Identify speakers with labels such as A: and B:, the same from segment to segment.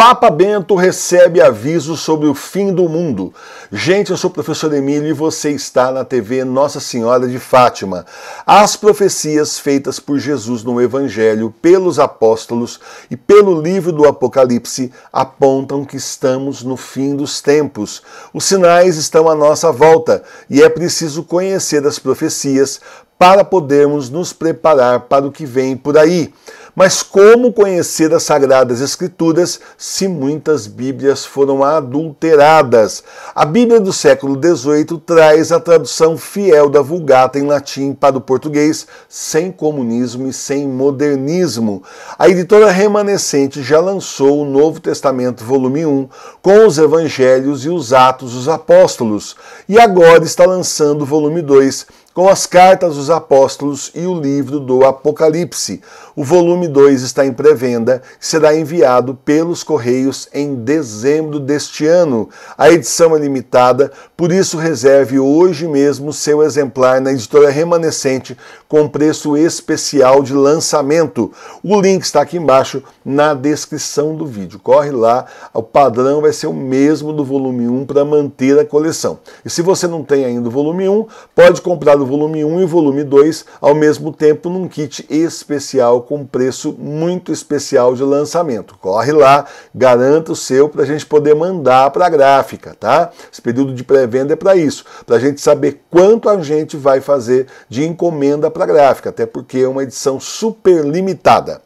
A: Papa Bento recebe aviso sobre o fim do mundo. Gente, eu sou o professor Emílio e você está na TV Nossa Senhora de Fátima. As profecias feitas por Jesus no Evangelho, pelos apóstolos e pelo livro do Apocalipse apontam que estamos no fim dos tempos. Os sinais estão à nossa volta e é preciso conhecer as profecias para podermos nos preparar para o que vem por aí. Mas como conhecer as Sagradas Escrituras se muitas Bíblias foram adulteradas? A Bíblia do século XVIII traz a tradução fiel da Vulgata em latim para o português, sem comunismo e sem modernismo. A editora remanescente já lançou o Novo Testamento, volume 1, com os Evangelhos e os Atos dos Apóstolos, e agora está lançando o volume 2 com as cartas dos apóstolos e o livro do Apocalipse. O volume 2 está em pré-venda e será enviado pelos Correios em dezembro deste ano. A edição é limitada, por isso reserve hoje mesmo seu exemplar na editora remanescente com preço especial de lançamento. O link está aqui embaixo na descrição do vídeo. Corre lá, o padrão vai ser o mesmo do volume 1 para manter a coleção. E se você não tem ainda o volume 1, pode comprar o volume 1 e o volume 2 ao mesmo tempo num kit especial com preço muito especial de lançamento. Corre lá, garanta o seu para a gente poder mandar para a gráfica, tá? Esse período de pré-venda é para isso, para a gente saber quanto a gente vai fazer de encomenda para a gráfica, até porque é uma edição super limitada.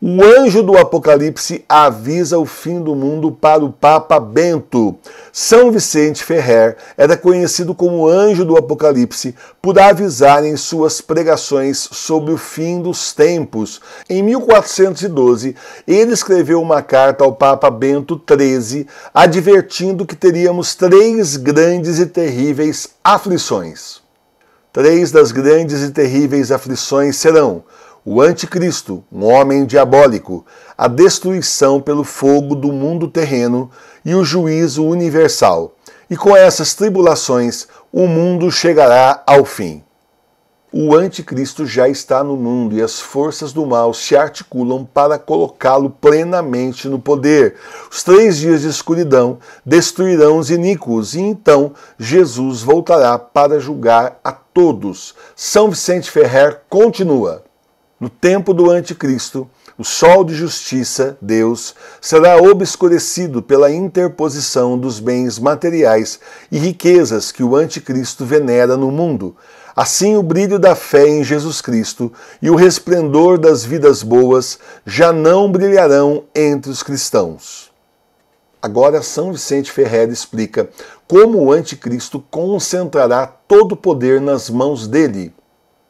A: O anjo do Apocalipse avisa o fim do mundo para o Papa Bento. São Vicente Ferrer era conhecido como anjo do Apocalipse por avisar em suas pregações sobre o fim dos tempos. Em 1412, ele escreveu uma carta ao Papa Bento XIII advertindo que teríamos três grandes e terríveis aflições. Três das grandes e terríveis aflições serão o anticristo, um homem diabólico, a destruição pelo fogo do mundo terreno e o juízo universal. E com essas tribulações, o mundo chegará ao fim. O anticristo já está no mundo e as forças do mal se articulam para colocá-lo plenamente no poder. Os três dias de escuridão destruirão os iníquos e então Jesus voltará para julgar a todos. São Vicente Ferrer continua. No tempo do Anticristo, o sol de justiça, Deus, será obscurecido pela interposição dos bens materiais e riquezas que o Anticristo venera no mundo. Assim, o brilho da fé em Jesus Cristo e o resplendor das vidas boas já não brilharão entre os cristãos. Agora, São Vicente Ferreira explica como o Anticristo concentrará todo o poder nas mãos dele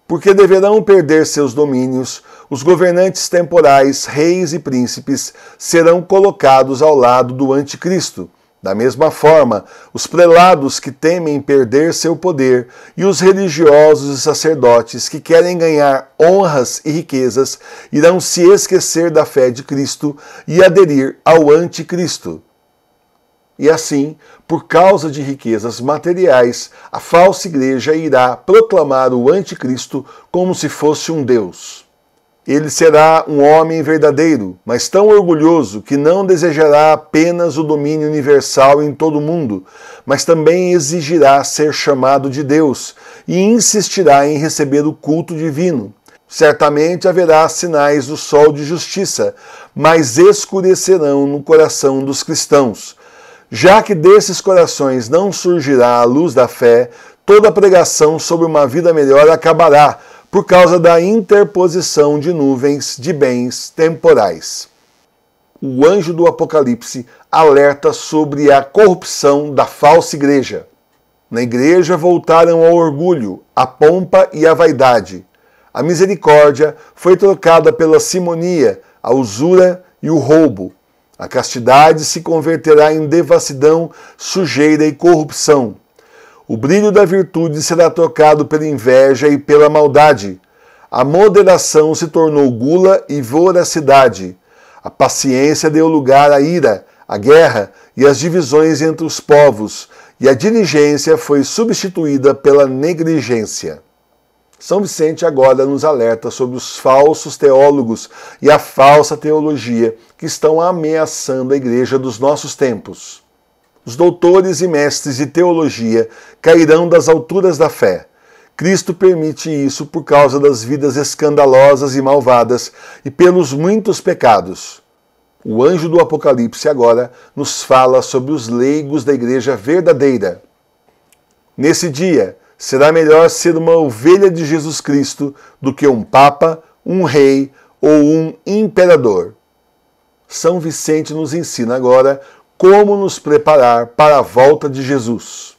A: porque deverão perder seus domínios, os governantes temporais, reis e príncipes, serão colocados ao lado do Anticristo. Da mesma forma, os prelados que temem perder seu poder e os religiosos e sacerdotes que querem ganhar honras e riquezas irão se esquecer da fé de Cristo e aderir ao Anticristo. E assim, por causa de riquezas materiais, a falsa igreja irá proclamar o anticristo como se fosse um deus. Ele será um homem verdadeiro, mas tão orgulhoso que não desejará apenas o domínio universal em todo o mundo, mas também exigirá ser chamado de Deus e insistirá em receber o culto divino. Certamente haverá sinais do sol de justiça, mas escurecerão no coração dos cristãos, já que desses corações não surgirá a luz da fé, toda pregação sobre uma vida melhor acabará por causa da interposição de nuvens de bens temporais. O anjo do Apocalipse alerta sobre a corrupção da falsa igreja. Na igreja voltaram ao orgulho, à pompa e à vaidade. A misericórdia foi trocada pela simonia, a usura e o roubo. A castidade se converterá em devassidão, sujeira e corrupção. O brilho da virtude será trocado pela inveja e pela maldade. A moderação se tornou gula e voracidade. A paciência deu lugar à ira, à guerra e às divisões entre os povos, e a diligência foi substituída pela negligência. São Vicente agora nos alerta sobre os falsos teólogos e a falsa teologia que estão ameaçando a igreja dos nossos tempos. Os doutores e mestres de teologia cairão das alturas da fé. Cristo permite isso por causa das vidas escandalosas e malvadas e pelos muitos pecados. O anjo do Apocalipse agora nos fala sobre os leigos da igreja verdadeira. Nesse dia, será melhor ser uma ovelha de Jesus Cristo do que um papa, um rei ou um imperador. São Vicente nos ensina agora como nos preparar para a volta de Jesus.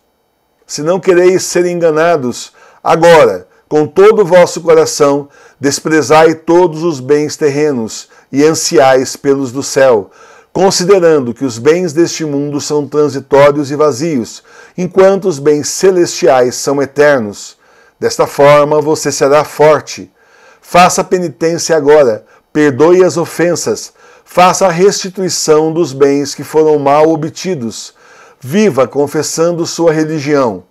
A: Se não quereis ser enganados, agora, com todo o vosso coração, desprezai todos os bens terrenos e ansiais pelos do céu, considerando que os bens deste mundo são transitórios e vazios, enquanto os bens celestiais são eternos. Desta forma você será forte. Faça penitência agora, perdoe as ofensas, faça a restituição dos bens que foram mal obtidos. Viva confessando sua religião.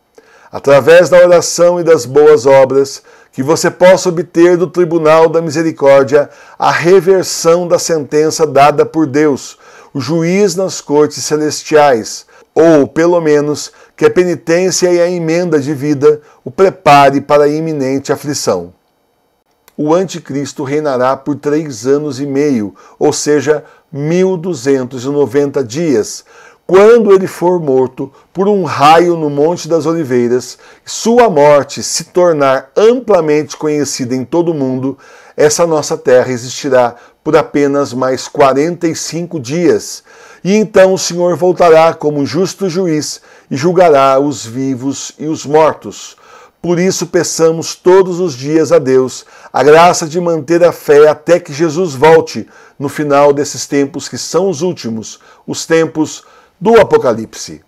A: Através da oração e das boas obras, que você possa obter do Tribunal da Misericórdia a reversão da sentença dada por Deus o juiz nas cortes celestiais, ou, pelo menos, que a penitência e a emenda de vida o prepare para a iminente aflição. O anticristo reinará por três anos e meio, ou seja, 1290 dias, quando ele for morto por um raio no Monte das Oliveiras, sua morte se tornar amplamente conhecida em todo o mundo, essa nossa terra existirá por apenas mais quarenta e cinco dias. E então o Senhor voltará como justo juiz e julgará os vivos e os mortos. Por isso, peçamos todos os dias a Deus a graça de manter a fé até que Jesus volte, no final desses tempos que são os últimos, os tempos do Apocalipse.